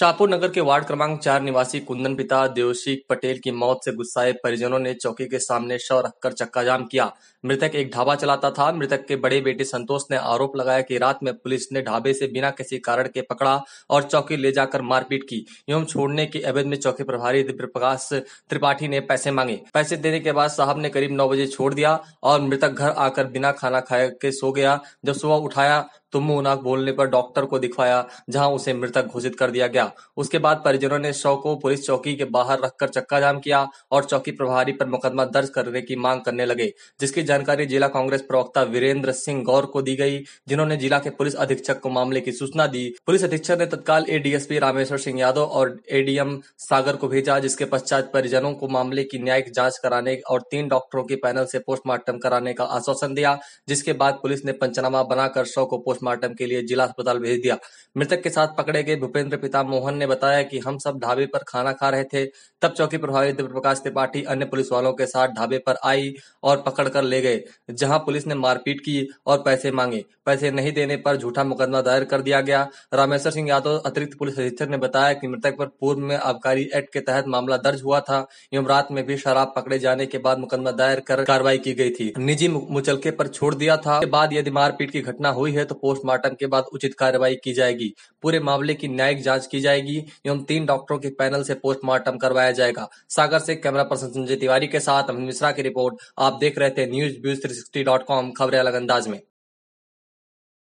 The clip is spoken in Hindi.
शाहपुर नगर के वार्ड क्रमांक चार निवासी कुंदन पिता देवशिक पटेल की मौत से गुस्साए परिजनों ने चौकी के सामने शव रखकर चक्का जाम किया मृतक एक ढाबा चलाता था मृतक के बड़े बेटे संतोष ने आरोप लगाया कि रात में पुलिस ने ढाबे से बिना किसी कारण के पकड़ा और चौकी ले जाकर मारपीट की एवं छोड़ने के अवैध में चौकी प्रभारी दिव्य प्रकाश त्रिपाठी ने पैसे मांगे पैसे देने के बाद साहब ने करीब नौ बजे छोड़ दिया और मृतक घर आकर बिना खाना खाए के सो गया जब सुबह उठाया तुम नाक बोलने पर डॉक्टर को दिखवाया जहां उसे मृतक घोषित कर दिया गया उसके बाद परिजनों ने शव को पुलिस चौकी के बाहर रखकर चक्का जाम किया और चौकी प्रभारी पर मुकदमा दर्ज करने की मांग करने लगे जिसकी जानकारी जिला कांग्रेस प्रवक्ता वीरेंद्र सिंह गौर को दी गई जिन्होंने जिला के पुलिस अधीक्षक को मामले की सूचना दी पुलिस अधीक्षक ने तत्काल ए रामेश्वर सिंह यादव और एडीएम सागर को भेजा जिसके पश्चात परिजनों को मामले की न्यायिक जाँच कराने और तीन डॉक्टरों के पैनल से पोस्टमार्टम कराने का आश्वासन दिया जिसके बाद पुलिस ने पंचनामा बनाकर शव को पोस्ट पोस्टमार्टम के लिए जिला अस्पताल भेज दिया मृतक के साथ पकड़े गए भूपेंद्र पिता मोहन ने बताया कि हम सब ढाबे पर खाना खा रहे थे तब चौकी प्रभारी प्रकाश त्रिपाठी अन्य पुलिस वालों के साथ ढाबे पर आई और पकड़ कर ले गए जहां पुलिस ने मारपीट की और पैसे मांगे पैसे नहीं देने पर झूठा मुकदमा दायर कर दिया गया रामेश्वर सिंह यादव अतिरिक्त पुलिस अधीक्षक ने बताया कि मृतक पर पूर्व में आबकारी एक्ट के तहत मामला दर्ज हुआ था एवं रात में भी शराब पकड़े जाने के बाद मुकदमा दायर कर कार्रवाई की गई थी निजी मुचलके पर छोड़ दिया था बाद यदि मारपीट की घटना हुई है तो पोस्टमार्टम के बाद उचित कार्रवाई की जाएगी पूरे मामले की न्यायिक जाँच की जाएगी एवं तीन डॉक्टरों के पैनल से पोस्टमार्टम करवाया जाएगा सागर से कैमरा पर्सन संजय तिवारी के साथ अमित मिश्रा की रिपोर्ट आप देख रहे थे news views three sixty dot com खबरें अलग अंदाज में